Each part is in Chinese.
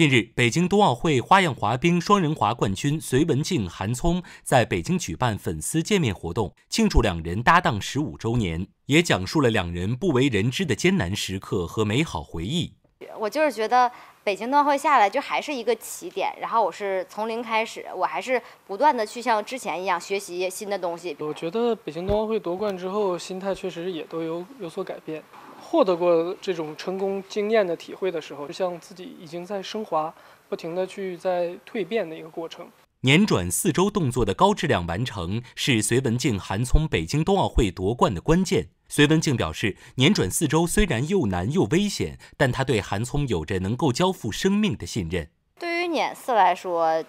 近日，北京冬奥会花样滑冰双人滑冠军隋文静、韩聪在北京举办粉丝见面活动，庆祝两人搭档十五周年，也讲述了两人不为人知的艰难时刻和美好回忆。我就是觉得北京冬奥会下来就还是一个起点，然后我是从零开始，我还是不断的去像之前一样学习新的东西。我觉得北京冬奥会夺冠之后，心态确实也都有有所改变。获得过这种成功经验的体会的时候，就像自己已经在升华，不停的去在蜕变的一个过程。碾转四周动作的高质量完成是隋文静韩聪北京冬奥会夺冠的关键。隋文静表示，碾转四周虽然又难又危险，但他对韩聪有着能够交付生命的信任。对于碾四来说，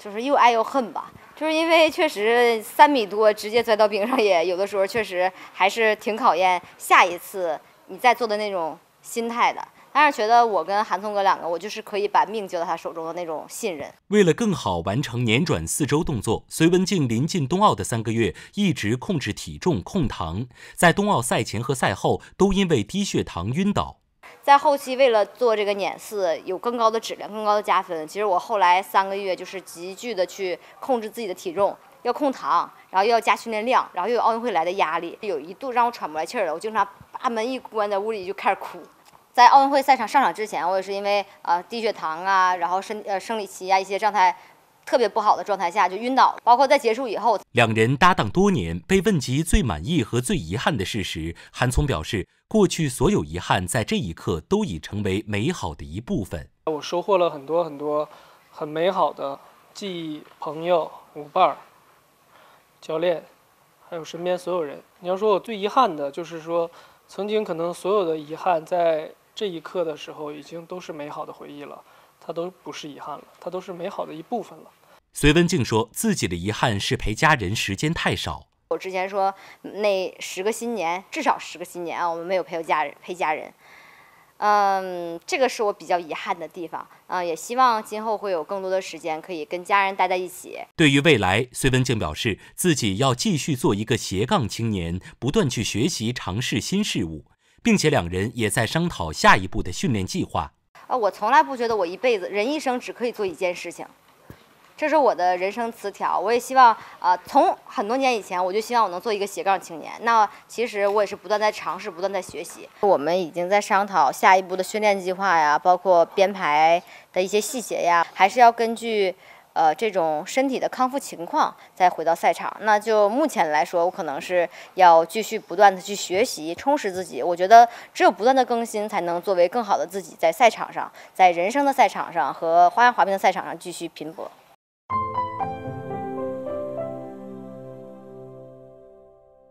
就是又爱又恨吧，就是因为确实三米多直接摔到冰上，也有的时候确实还是挺考验下一次你再做的那种心态的。但是觉得我跟韩聪哥两个，我就是可以把命交到他手中的那种信任。为了更好完成年转四周动作，隋文静临近冬奥的三个月一直控制体重、控糖，在冬奥赛前和赛后都因为低血糖晕倒。在后期为了做这个碾四，有更高的质量、更高的加分，其实我后来三个月就是急剧的去控制自己的体重，要控糖，然后又要加训练量，然后又有奥运会来的压力，有一度让我喘不来气儿了。我经常把门一关，在屋里就开始哭。在奥运会赛场上场之前，我也是因为呃低血糖啊，然后生呃生理期啊一些状态特别不好的状态下就晕倒了。包括在结束以后，两人搭档多年，被问及最满意和最遗憾的事时，韩聪表示，过去所有遗憾在这一刻都已成为美好的一部分。我收获了很多很多很美好的记忆、朋友、舞伴儿、教练，还有身边所有人。你要说我最遗憾的，就是说曾经可能所有的遗憾在。这一刻的时候，已经都是美好的回忆了，它都不是遗憾了，它都是美好的一部分了。隋文静说，自己的遗憾是陪家人时间太少。我之前说那十个新年，至少十个新年啊，我们没有陪家人陪家人，嗯，这个是我比较遗憾的地方啊。也希望今后会有更多的时间可以跟家人待在一起。对于未来，隋文静表示，自己要继续做一个斜杠青年，不断去学习、尝试新事物。并且两人也在商讨下一步的训练计划。啊，我从来不觉得我一辈子人一生只可以做一件事情，这是我的人生词条。我也希望啊，从很多年以前我就希望我能做一个斜杠青年。那其实我也是不断在尝试，不断在学习。我们已经在商讨下一步的训练计划呀，包括编排的一些细节呀，还是要根据。呃，这种身体的康复情况再回到赛场，那就目前来说，我可能是要继续不断的去学习，充实自己。我觉得只有不断的更新，才能作为更好的自己，在赛场上，在人生的赛场上和花样滑冰的赛场上继续拼搏。